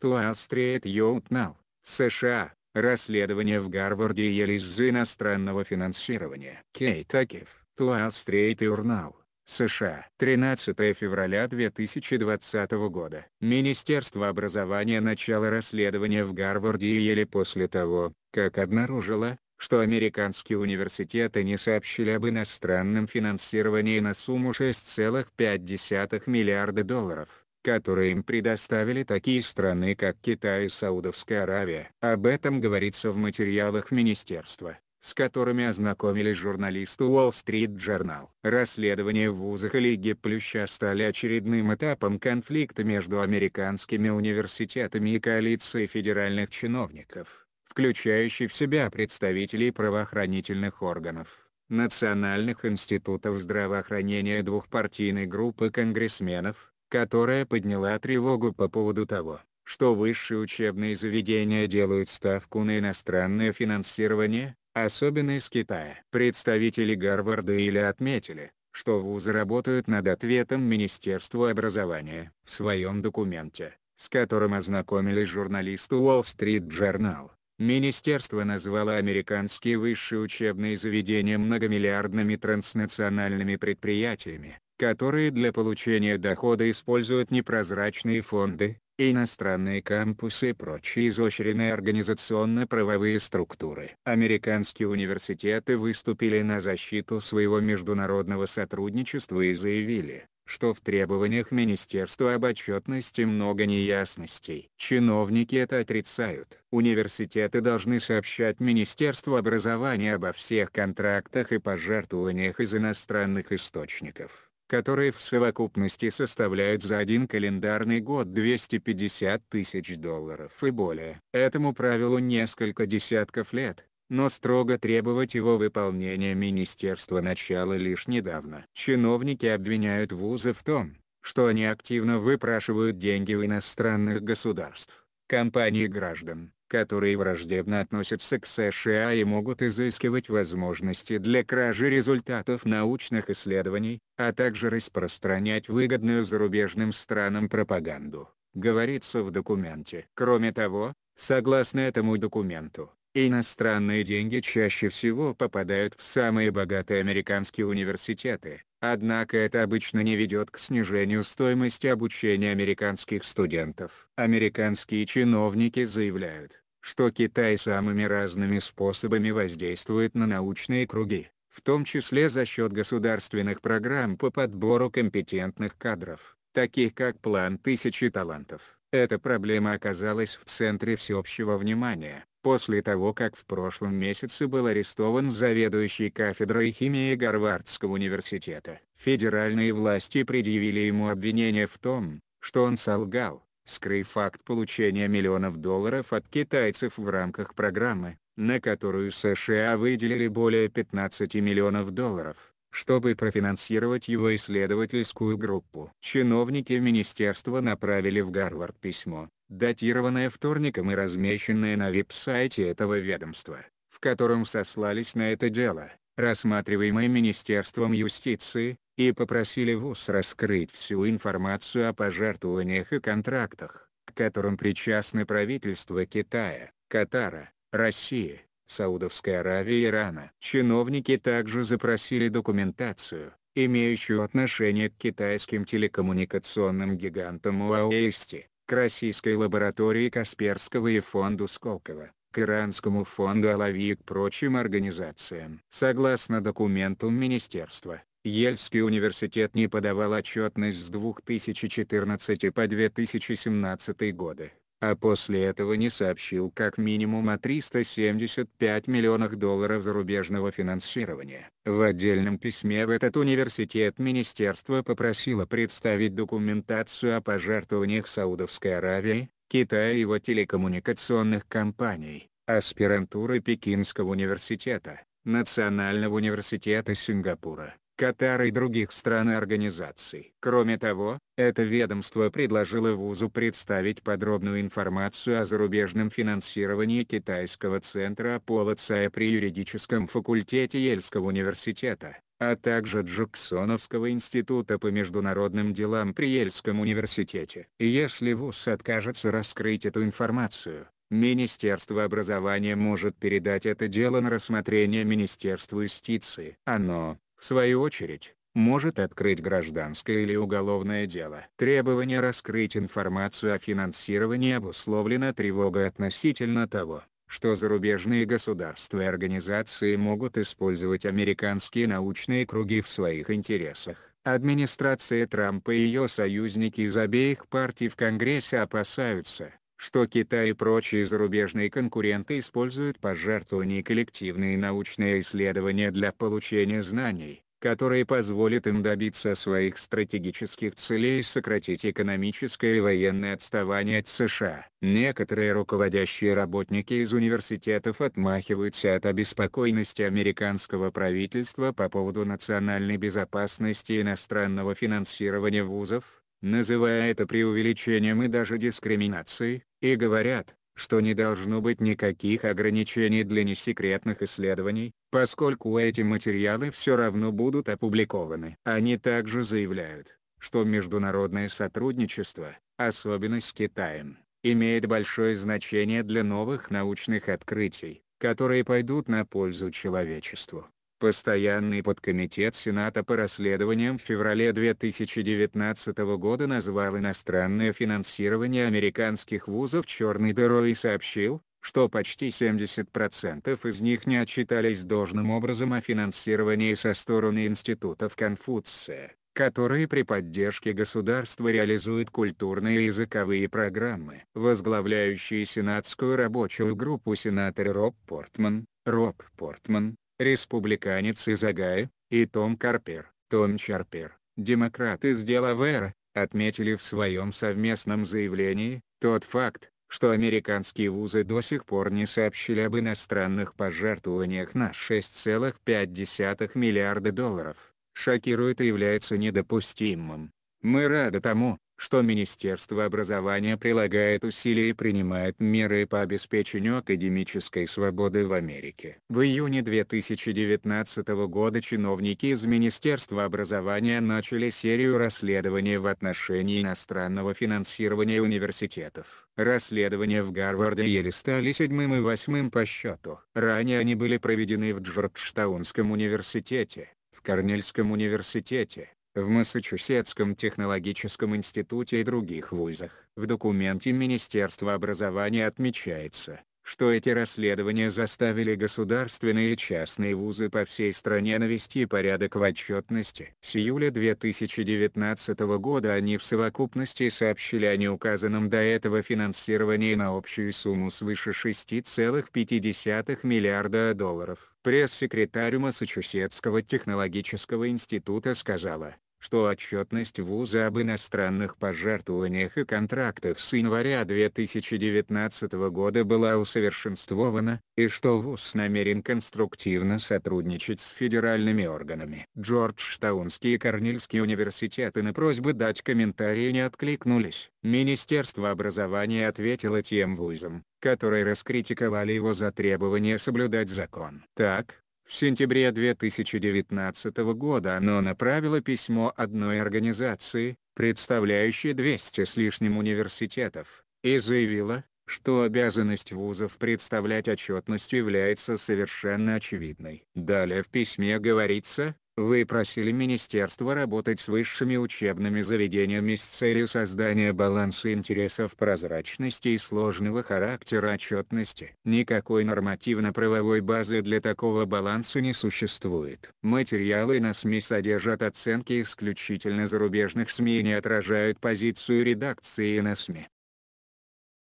Туалстрейт Йоутнау, США, расследование в Гарварде Ели из-за иностранного финансирования. Кейт Акев, Туалстрейт Юрнау, США. 13 февраля 2020 года. Министерство образования начало расследование в Гарварде и Еле после того, как обнаружило, что американские университеты не сообщили об иностранном финансировании на сумму 6,5 миллиарда долларов которые им предоставили такие страны как Китай и Саудовская Аравия. Об этом говорится в материалах министерства, с которыми ознакомили журналисты Wall Street Journal. Расследования в вузах и Плюща стали очередным этапом конфликта между американскими университетами и коалицией федеральных чиновников, включающей в себя представителей правоохранительных органов национальных институтов здравоохранения двухпартийной группы конгрессменов, которая подняла тревогу по поводу того, что высшие учебные заведения делают ставку на иностранное финансирование, особенно из Китая. Представители Гарварда или отметили, что вузы работают над ответом Министерства образования. В своем документе, с которым ознакомились журналисты Wall Street Journal, Министерство назвало американские высшие учебные заведения многомиллиардными транснациональными предприятиями, которые для получения дохода используют непрозрачные фонды, иностранные кампусы и прочие изощренные организационно-правовые структуры. Американские университеты выступили на защиту своего международного сотрудничества и заявили, что в требованиях Министерства об отчетности много неясностей. Чиновники это отрицают. Университеты должны сообщать Министерству образования обо всех контрактах и пожертвованиях из иностранных источников которые в совокупности составляют за один календарный год 250 тысяч долларов и более. Этому правилу несколько десятков лет, но строго требовать его выполнения министерство начало лишь недавно. Чиновники обвиняют вузы в том, что они активно выпрашивают деньги у иностранных государств, компаний и граждан, которые враждебно относятся к США и могут изыскивать возможности для кражи результатов научных исследований, а также распространять выгодную зарубежным странам пропаганду, говорится в документе. Кроме того, согласно этому документу, иностранные деньги чаще всего попадают в самые богатые американские университеты, Однако это обычно не ведет к снижению стоимости обучения американских студентов. Американские чиновники заявляют, что Китай самыми разными способами воздействует на научные круги, в том числе за счет государственных программ по подбору компетентных кадров, таких как «План тысячи талантов». Эта проблема оказалась в центре всеобщего внимания, после того как в прошлом месяце был арестован заведующий кафедрой химии Гарвардского университета. Федеральные власти предъявили ему обвинение в том, что он солгал, скрыв факт получения миллионов долларов от китайцев в рамках программы, на которую США выделили более 15 миллионов долларов чтобы профинансировать его исследовательскую группу. Чиновники министерства направили в Гарвард письмо, датированное вторником и размещенное на веб-сайте этого ведомства, в котором сослались на это дело, рассматриваемое Министерством юстиции, и попросили ВУЗ раскрыть всю информацию о пожертвованиях и контрактах, к которым причастны правительства Китая, Катара, России, Саудовской Аравии и Ирана. Чиновники также запросили документацию, имеющую отношение к китайским телекоммуникационным гигантам УАОЭСТИ, к российской лаборатории Касперского и фонду Сколково, к иранскому фонду Алави и к прочим организациям. Согласно документу министерства, Ельский университет не подавал отчетность с 2014 по 2017 годы а после этого не сообщил как минимум о 375 миллионах долларов зарубежного финансирования. В отдельном письме в этот университет министерство попросило представить документацию о пожертвованиях Саудовской Аравии, Китая и его телекоммуникационных компаний, аспирантуры Пекинского университета, Национального университета Сингапура, Катар и других стран и организаций. Кроме того, это ведомство предложило ВУЗу представить подробную информацию о зарубежном финансировании Китайского центра Аполло Цая при юридическом факультете Ельского университета, а также Джексоновского института по международным делам при Ельском университете. Если ВУЗ откажется раскрыть эту информацию, Министерство образования может передать это дело на рассмотрение Министерству юстиции. Оно, в свою очередь, может открыть гражданское или уголовное дело. Требование раскрыть информацию о финансировании обусловлено тревогой относительно того, что зарубежные государства и организации могут использовать американские научные круги в своих интересах. Администрация Трампа и ее союзники из обеих партий в Конгрессе опасаются, что Китай и прочие зарубежные конкуренты используют пожертвования и коллективные научные исследования для получения знаний, которые позволят им добиться своих стратегических целей и сократить экономическое и военное отставание от США. Некоторые руководящие работники из университетов отмахиваются от обеспокоенности американского правительства по поводу национальной безопасности иностранного финансирования вузов, называя это преувеличением и даже дискриминацией, и говорят, что не должно быть никаких ограничений для несекретных исследований, поскольку эти материалы все равно будут опубликованы. Они также заявляют, что международное сотрудничество, особенно с Китаем, имеет большое значение для новых научных открытий, которые пойдут на пользу человечеству. Постоянный подкомитет Сената по расследованиям в феврале 2019 года назвал иностранное финансирование американских вузов черной дырой и сообщил, что почти 70% из них не отчитались должным образом о финансировании со стороны институтов Конфуция, которые при поддержке государства реализуют культурные и языковые программы. Возглавляющий сенатскую рабочую группу сенатор Роб Портман, Роб Портман, республиканец из Агая, и Том Карпер, Том Чарпер, демократ из Делавера, отметили в своем совместном заявлении, тот факт, что американские вузы до сих пор не сообщили об иностранных пожертвованиях на 6,5 миллиарда долларов, шокирует и является недопустимым. Мы рады тому, что Министерство образования прилагает усилия и принимает меры по обеспечению академической свободы в Америке. В июне 2019 года чиновники из Министерства образования начали серию расследований в отношении иностранного финансирования университетов. Расследования в Гарварде и Еле стали седьмым и восьмым по счету. Ранее они были проведены в Джорджтаунском университете, в Корнельском университете, в Массачусетском технологическом институте и других вузах. В документе Министерства образования отмечается, что эти расследования заставили государственные и частные вузы по всей стране навести порядок в отчетности. С июля 2019 года они в совокупности сообщили о неуказанном до этого финансировании на общую сумму свыше 6,5 миллиарда долларов. Пресс-секретарь Массачусетского технологического института сказала, что отчетность вуза об иностранных пожертвованиях и контрактах с января 2019 года была усовершенствована, и что вуз намерен конструктивно сотрудничать с федеральными органами. Джорджтаунский и Корнильский университеты на просьбы дать комментарии не откликнулись. Министерство образования ответило тем вузам, которые раскритиковали его за требование соблюдать закон. Так, в сентябре 2019 года оно направило письмо одной организации, представляющей 200 с лишним университетов, и заявило, что обязанность вузов представлять отчетность является совершенно очевидной. Далее в письме говорится, вы просили министерство работать с высшими учебными заведениями с целью создания баланса интересов прозрачности и сложного характера отчетности. Никакой нормативно-правовой базы для такого баланса не существует. Материалы на СМИ содержат оценки исключительно зарубежных СМИ и не отражают позицию редакции на СМИ.